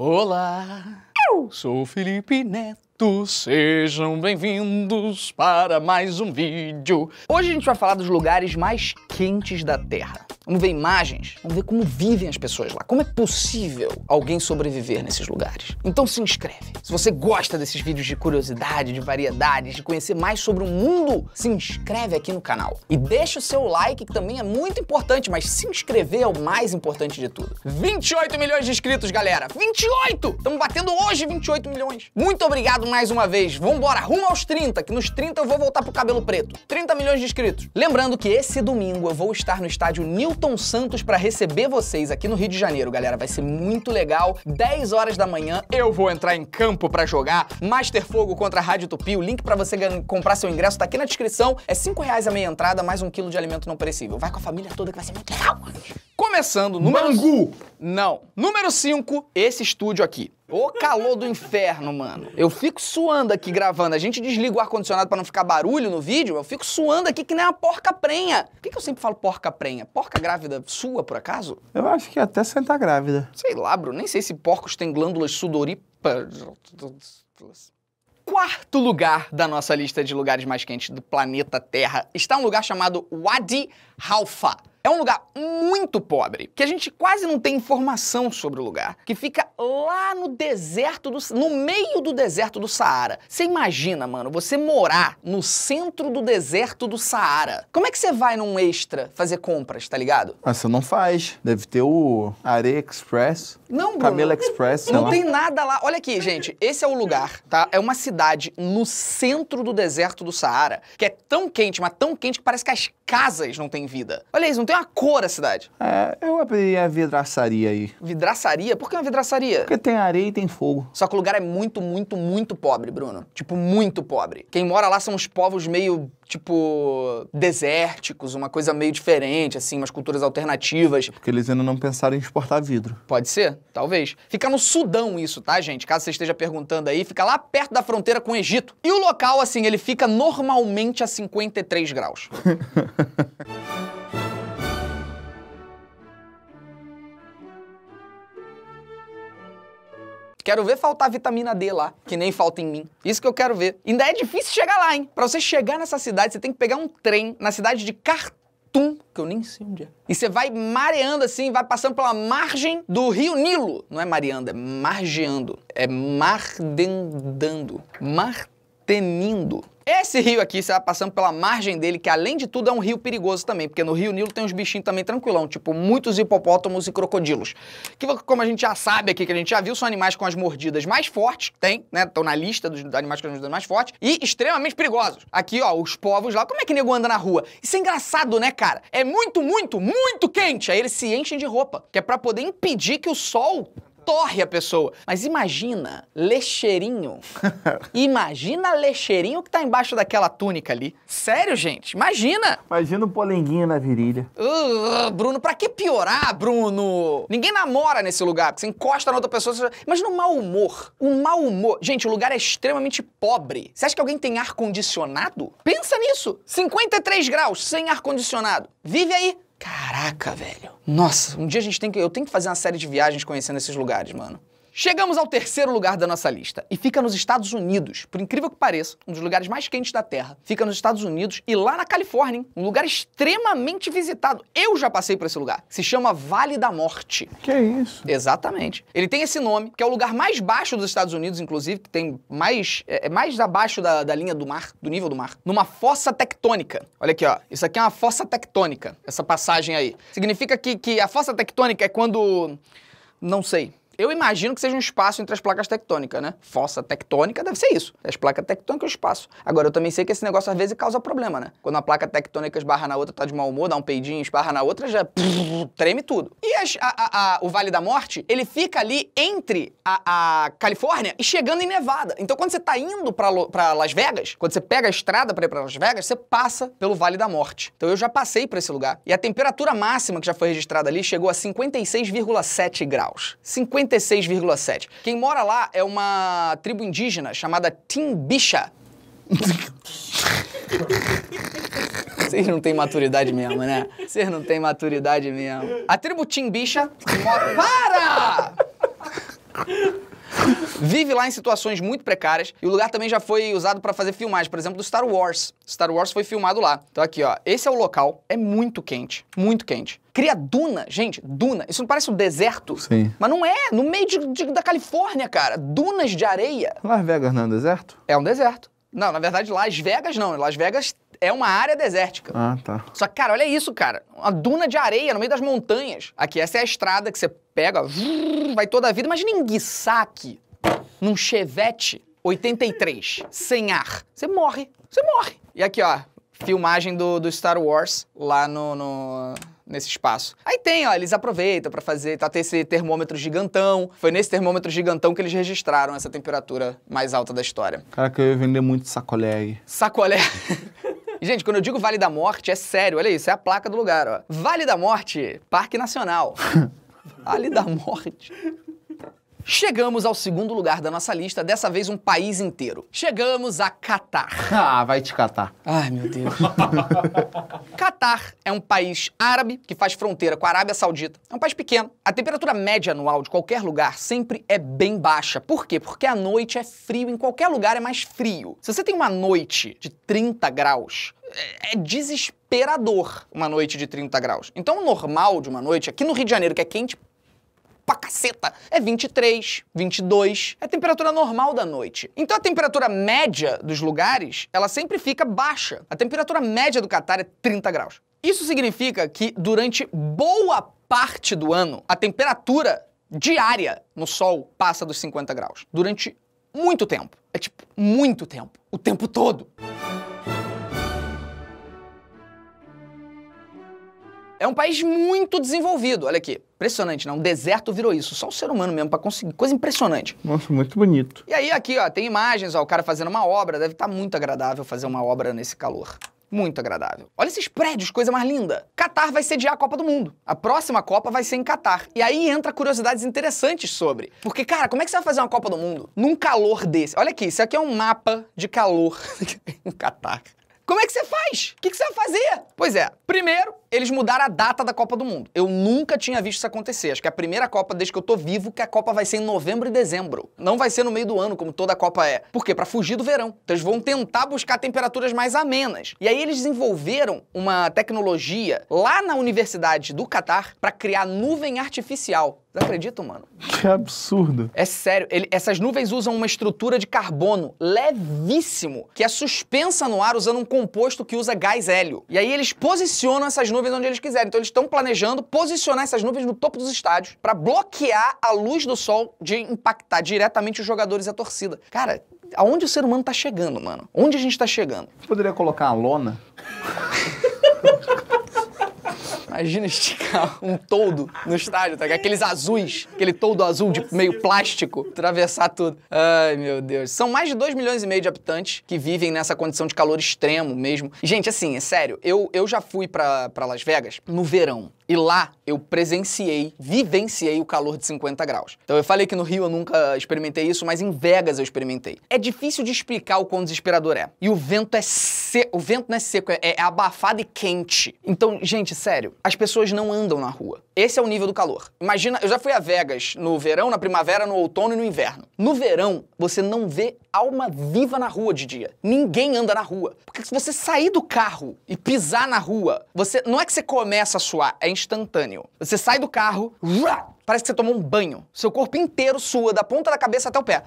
Olá, eu sou o Felipe Neto. Sejam bem-vindos para mais um vídeo. Hoje a gente vai falar dos lugares mais quentes da Terra vamos ver imagens, vamos ver como vivem as pessoas lá, como é possível alguém sobreviver nesses lugares. Então se inscreve. Se você gosta desses vídeos de curiosidade, de variedades, de conhecer mais sobre o mundo, se inscreve aqui no canal. E deixa o seu like, que também é muito importante, mas se inscrever é o mais importante de tudo. 28 milhões de inscritos, galera! 28! Estamos batendo hoje 28 milhões. Muito obrigado mais uma vez. Vambora, rumo aos 30, que nos 30 eu vou voltar pro cabelo preto. 30 milhões de inscritos. Lembrando que esse domingo eu vou estar no estádio Newton Ayrton Santos para receber vocês aqui no Rio de Janeiro, galera. Vai ser muito legal. 10 horas da manhã eu vou entrar em campo para jogar Master Fogo contra a Rádio Tupi. O link para você comprar seu ingresso tá aqui na descrição. É 5 reais a meia entrada, mais um quilo de alimento não perecível. Vai com a família toda que vai ser muito legal. Começando, número... Mangu! Não. Número 5, esse estúdio aqui. Ô calor do inferno, mano. Eu fico suando aqui gravando. A gente desliga o ar-condicionado para não ficar barulho no vídeo. Eu fico suando aqui que nem uma porca prenha. Por que, que eu sempre falo porca prenha? Porca grávida sua, por acaso? Eu acho que até sentar tá grávida. Sei lá, Bruno. Nem sei se porcos têm glândulas sudoríparas. Quarto lugar da nossa lista de lugares mais quentes do planeta Terra está um lugar chamado Wadi Halfa. É um lugar muito pobre, que a gente quase não tem informação sobre o lugar, que fica lá no deserto, do, no meio do deserto do Saara. Você imagina, mano, você morar no centro do deserto do Saara. Como é que você vai num extra fazer compras, tá ligado? Ah, você não faz. Deve ter o Express. Não, Bruno. Camila Express. Não, não tem nada lá. Olha aqui, gente. Esse é o lugar, tá? É uma cidade no centro do deserto do Saara, que é tão quente, mas tão quente que parece que as casas não têm vida. Olha isso, não tem a cor a cidade? É, eu abriria a vidraçaria aí. Vidraçaria? Por que uma vidraçaria? Porque tem areia e tem fogo. Só que o lugar é muito, muito, muito pobre, Bruno. Tipo, muito pobre. Quem mora lá são os povos meio tipo, desérticos, uma coisa meio diferente, assim, umas culturas alternativas. É porque eles ainda não pensaram em exportar vidro. Pode ser, talvez. Fica no Sudão isso, tá, gente? Caso você esteja perguntando aí, fica lá perto da fronteira com o Egito. E o local, assim, ele fica normalmente a 53 graus. Quero ver faltar vitamina D lá, que nem falta em mim. Isso que eu quero ver. Ainda é difícil chegar lá, hein? Pra você chegar nessa cidade, você tem que pegar um trem na cidade de Khartoum, que eu nem sei onde é. E você vai mareando assim, vai passando pela margem do rio Nilo. Não é mareando, é margeando. É mardendando. Martenindo. Esse rio aqui, você vai tá passando pela margem dele, que além de tudo é um rio perigoso também, porque no Rio Nilo tem uns bichinhos também tranquilão, tipo muitos hipopótamos e crocodilos. Que, como a gente já sabe aqui, que a gente já viu, são animais com as mordidas mais fortes, tem, né? Estão na lista dos animais com as mordidas mais fortes, e extremamente perigosos. Aqui, ó, os povos lá, como é que nego anda na rua? Isso é engraçado, né, cara? É muito, muito, muito quente! Aí eles se enchem de roupa, que é para poder impedir que o sol torre a pessoa. Mas imagina lecheirinho. imagina lecheirinho que tá embaixo daquela túnica ali. Sério, gente? Imagina! Imagina o um polenguinho na virilha. Uh, Bruno, pra que piorar, Bruno? Ninguém namora nesse lugar, porque você encosta na outra pessoa. Você... Imagina o um mau humor. Um mau humor. Gente, o lugar é extremamente pobre. Você acha que alguém tem ar-condicionado? Pensa nisso! 53 graus sem ar-condicionado. Vive aí! Caraca, velho. Nossa, um dia a gente tem que. Eu tenho que fazer uma série de viagens conhecendo esses lugares, mano. Chegamos ao terceiro lugar da nossa lista e fica nos Estados Unidos. Por incrível que pareça, um dos lugares mais quentes da Terra. Fica nos Estados Unidos e lá na Califórnia, hein? um lugar extremamente visitado. Eu já passei por esse lugar. Se chama Vale da Morte. Que é isso? Exatamente. Ele tem esse nome, que é o lugar mais baixo dos Estados Unidos, inclusive, que tem mais é, é, mais abaixo da, da linha do mar, do nível do mar, numa fossa tectônica. Olha aqui, ó. Isso aqui é uma fossa tectônica. Essa passagem aí significa que, que a fossa tectônica é quando não sei. Eu imagino que seja um espaço entre as placas tectônicas, né? Fossa tectônica deve ser isso. As placas tectônicas é o espaço. Agora, eu também sei que esse negócio às vezes causa problema, né? Quando a placa tectônica esbarra na outra, tá de mau humor, dá um peidinho, esbarra na outra, já treme tudo. E as, a, a, a, o Vale da Morte, ele fica ali entre a, Califórnia e chegando em Nevada. Então, quando você tá indo pra, pra Las Vegas, quando você pega a estrada pra ir pra Las Vegas, você passa pelo Vale da Morte. Então, eu já passei por esse lugar. E a temperatura máxima que já foi registrada ali chegou a 56,7 graus. 50 36,7. Quem mora lá é uma tribo indígena chamada Timbisha. Vocês não têm maturidade mesmo, né? Vocês não têm maturidade mesmo. A tribo Timbisha mora... Para! Vive lá em situações muito precárias e o lugar também já foi usado para fazer filmagens, por exemplo, do Star Wars. Star Wars foi filmado lá. Então aqui, ó, esse é o local. É muito quente, muito quente. Cria duna, gente, duna. Isso não parece um deserto? Sim. Mas não é, no meio de, de, da Califórnia, cara. Dunas de areia. Las Vegas não é um deserto? É um deserto. Não, na verdade, Las Vegas não. Las Vegas é uma área desértica. Ah, tá. Só que, cara, olha isso, cara. Uma duna de areia no meio das montanhas. Aqui, essa é a estrada que você pega, vai toda a vida. Imagina em Guissaque, num chevette 83, sem ar. Você morre. Você morre. E aqui, ó, filmagem do, do Star Wars lá no... no nesse espaço. Aí tem, ó, eles aproveitam para fazer, tá, ter esse termômetro gigantão. Foi nesse termômetro gigantão que eles registraram essa temperatura mais alta da história. Cara, que eu ia vender muito sacolé aí. Sacolé. Gente, quando eu digo Vale da Morte, é sério, olha isso, é a placa do lugar, ó. Vale da Morte, Parque Nacional. vale da Morte. Chegamos ao segundo lugar da nossa lista, dessa vez um país inteiro. Chegamos a Catar. Ah, vai te catar. Ai, meu Deus. Catar é um país árabe que faz fronteira com a Arábia Saudita. É um país pequeno. A temperatura média anual de qualquer lugar sempre é bem baixa. Por quê? Porque a noite é frio, em qualquer lugar é mais frio. Se você tem uma noite de 30 graus, é, é desesperador uma noite de 30 graus. Então, o normal de uma noite, aqui no Rio de Janeiro, que é quente pra caceta, é 23, 22, é a temperatura normal da noite. Então a temperatura média dos lugares, ela sempre fica baixa. A temperatura média do Catar é 30 graus. Isso significa que durante boa parte do ano, a temperatura diária no Sol passa dos 50 graus. Durante muito tempo. É tipo, muito tempo. O tempo todo. É um país muito desenvolvido, olha aqui. Impressionante, né? Um deserto virou isso. Só um ser humano mesmo para conseguir. Coisa impressionante. Nossa, muito bonito. E aí, aqui, ó, tem imagens, ó, o cara fazendo uma obra. Deve estar tá muito agradável fazer uma obra nesse calor. Muito agradável. Olha esses prédios, coisa mais linda. Catar vai sediar a Copa do Mundo. A próxima Copa vai ser em Catar. E aí entra curiosidades interessantes sobre. Porque, cara, como é que você vai fazer uma Copa do Mundo num calor desse? Olha aqui, isso aqui é um mapa de calor em Catar. Como é que você faz? O que, que você vai fazer? Pois é, primeiro, eles mudaram a data da Copa do Mundo. Eu nunca tinha visto isso acontecer. Acho que é a primeira Copa desde que eu tô vivo que a Copa vai ser em novembro e dezembro. Não vai ser no meio do ano, como toda Copa é. Por quê? Pra fugir do verão. Então eles vão tentar buscar temperaturas mais amenas. E aí eles desenvolveram uma tecnologia lá na Universidade do Catar para criar nuvem artificial. Não acredito, mano. Que absurdo. É sério. Ele, essas nuvens usam uma estrutura de carbono levíssimo que é suspensa no ar usando um composto que usa gás hélio. E aí eles posicionam essas nuvens nuvens onde eles quiserem. Então eles estão planejando posicionar essas nuvens no topo dos estádios para bloquear a luz do sol de impactar diretamente os jogadores e a torcida. Cara, aonde o ser humano tá chegando, mano? Onde a gente tá chegando? Você poderia colocar a lona? Imagina esticar um toldo no estádio, tá? Aqueles azuis, aquele toldo azul de tipo, meio plástico, atravessar tudo. Ai, meu Deus. São mais de 2 milhões e meio de habitantes que vivem nessa condição de calor extremo mesmo. Gente, assim, é sério, eu, eu já fui para Las Vegas no verão. E lá eu presenciei, vivenciei o calor de 50 graus. Então eu falei que no Rio eu nunca experimentei isso, mas em Vegas eu experimentei. É difícil de explicar o quão desesperador é. E o vento é seco, o vento não é seco, é, é abafado e quente. Então, gente, sério, as pessoas não andam na rua. Esse é o nível do calor. Imagina, eu já fui a Vegas no verão, na primavera, no outono e no inverno. No verão, você não vê alma viva na rua de dia. Ninguém anda na rua. Porque se você sair do carro e pisar na rua, você não é que você começa a suar, é instantâneo. Você sai do carro, parece que você tomou um banho. Seu corpo inteiro sua, da ponta da cabeça até o pé.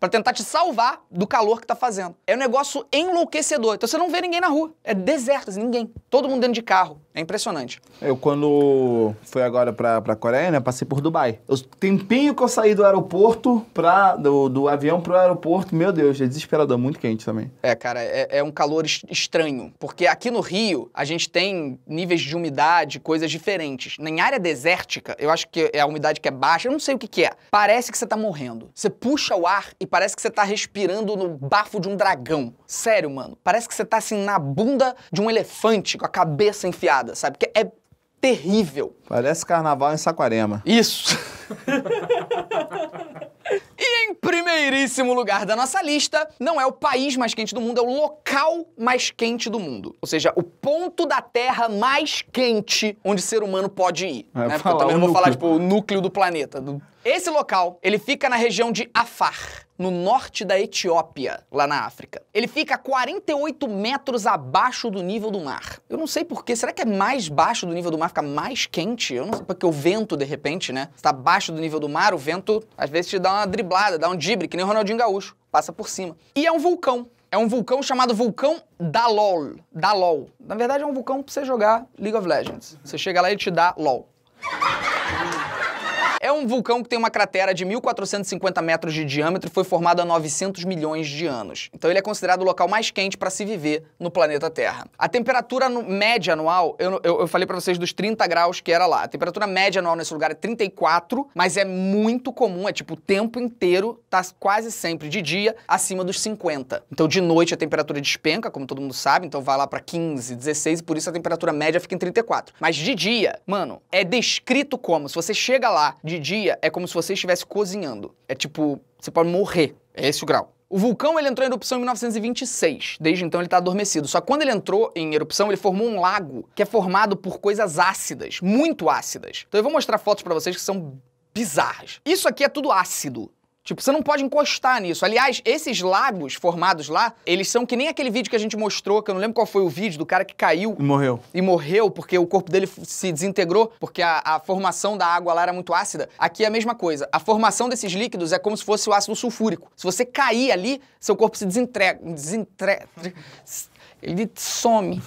para tentar te salvar do calor que tá fazendo. É um negócio enlouquecedor. Então você não vê ninguém na rua. É deserto, ninguém. Todo mundo dentro de carro. É impressionante. Eu, quando fui agora pra, pra Coreia, né, passei por Dubai. O tempinho que eu saí do aeroporto, pra, do, do avião pro aeroporto, meu Deus, é desesperador, muito quente também. É, cara, é, é um calor estranho. Porque aqui no Rio, a gente tem níveis de umidade, coisas diferentes. Em área desértica, eu acho que é a umidade que é baixa, eu não sei o que, que é. Parece que você tá morrendo. Você puxa o ar e parece que você tá respirando no bafo de um dragão. Sério, mano. Parece que você tá assim na bunda de um elefante com a cabeça enfiada, sabe? Que é terrível. Parece carnaval em Saquarema. Isso. E em primeiríssimo lugar da nossa lista, não é o país mais quente do mundo, é o local mais quente do mundo. Ou seja, o ponto da Terra mais quente onde o ser humano pode ir. É, né? Porque eu também não vou núcleo. falar, tipo, o núcleo do planeta. Do... Esse local, ele fica na região de Afar no norte da Etiópia, lá na África. Ele fica 48 metros abaixo do nível do mar. Eu não sei porquê, será que é mais baixo do nível do mar, fica mais quente? Eu não sei, porque o vento, de repente, né? Está abaixo do nível do mar, o vento às vezes te dá uma driblada, dá um dibre, que nem o Ronaldinho Gaúcho, passa por cima. E é um vulcão. É um vulcão chamado Vulcão Dalol. Dalol. Na verdade, é um vulcão pra você jogar League of Legends. Você chega lá e ele te dá LOL. É um vulcão que tem uma cratera de 1.450 metros de diâmetro e foi formado há 900 milhões de anos. Então ele é considerado o local mais quente para se viver no planeta Terra. A temperatura média anual, eu, eu, eu falei para vocês dos 30 graus que era lá. A temperatura média anual nesse lugar é 34, mas é muito comum, é tipo o tempo inteiro, tá quase sempre de dia acima dos 50. Então de noite a temperatura despenca, como todo mundo sabe, então vai lá para 15, 16, por isso a temperatura média fica em 34. Mas de dia, mano, é descrito como se você chega lá de dia é como se você estivesse cozinhando. É tipo, você pode morrer. É esse o grau. O vulcão ele entrou em erupção em 1926, desde então ele está adormecido. Só que quando ele entrou em erupção, ele formou um lago que é formado por coisas ácidas, muito ácidas. Então eu vou mostrar fotos para vocês que são bizarras. Isso aqui é tudo ácido. Tipo, você não pode encostar nisso. Aliás, esses lagos formados lá, eles são que nem aquele vídeo que a gente mostrou, que eu não lembro qual foi o vídeo, do cara que caiu. E morreu. E morreu porque o corpo dele se desintegrou, porque a, a formação da água lá era muito ácida. Aqui é a mesma coisa. A formação desses líquidos é como se fosse o ácido sulfúrico. Se você cair ali, seu corpo se desentrega. Desintre... Ele some.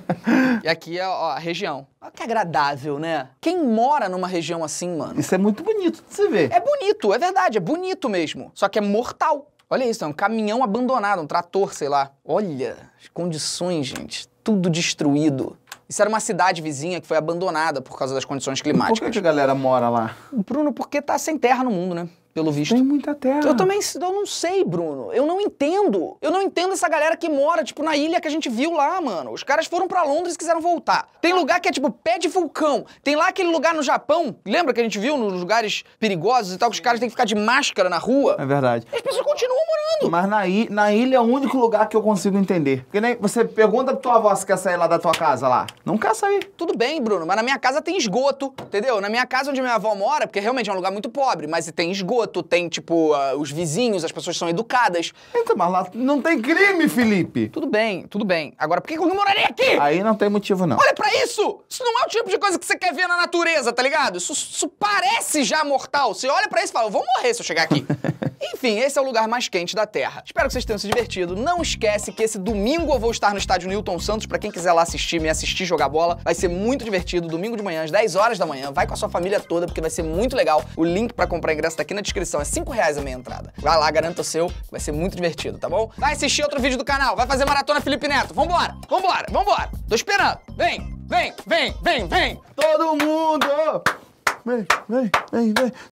e aqui é ó, a região. Olha que agradável, né? Quem mora numa região assim, mano? Isso é muito bonito de se ver. É bonito, é verdade, é bonito mesmo, só que é mortal. Olha isso, é um caminhão abandonado, um trator, sei lá. Olha as condições, gente. Tudo destruído. Isso era uma cidade vizinha que foi abandonada por causa das condições climáticas. Por que, que a galera mora lá? Bruno, porque tá sem terra no mundo, né? pelo visto. Tem muita terra. Eu também eu não sei, Bruno. Eu não entendo. Eu não entendo essa galera que mora, tipo, na ilha que a gente viu lá, mano. Os caras foram para Londres e quiseram voltar. Tem lugar que é, tipo, pé de vulcão. Tem lá aquele lugar no Japão, lembra que a gente viu nos lugares perigosos e tal, que os caras têm que ficar de máscara na rua? É verdade. as pessoas continuam morando. Mas na, ilha, na ilha é o único lugar que eu consigo entender. Porque nem você pergunta pra tua avó se quer sair lá da tua casa lá. Não quer sair. Tudo bem, Bruno, mas na minha casa tem esgoto, entendeu? Na minha casa onde minha avó mora, porque realmente é um lugar muito pobre, mas tem esgoto boa, tu tem, tipo, uh, os vizinhos, as pessoas são educadas. Então, mas lá não tem crime, Felipe. Tudo bem, tudo bem. Agora, por que eu não moraria aqui? Aí não tem motivo, não. Olha pra isso! Isso não é o tipo de coisa que você quer ver na natureza, tá ligado? Isso, isso parece já mortal. Você olha pra isso e fala, eu vou morrer se eu chegar aqui. Enfim, esse é o lugar mais quente da Terra. Espero que vocês tenham se divertido. Não esquece que esse domingo eu vou estar no estádio Newton Santos. Para quem quiser lá assistir, me assistir jogar bola, vai ser muito divertido. Domingo de manhã, às 10 horas da manhã. Vai com a sua família toda, porque vai ser muito legal. O link para comprar ingresso tá aqui na descrição. É 5 reais a minha entrada. Vai lá, garanta o seu. Vai ser muito divertido, tá bom? Vai assistir outro vídeo do canal. Vai fazer maratona Felipe Neto. Vambora, vambora, vambora. Tô esperando. Vem, vem, vem, vem, vem. Todo mundo! Vem, vem, vem, vem.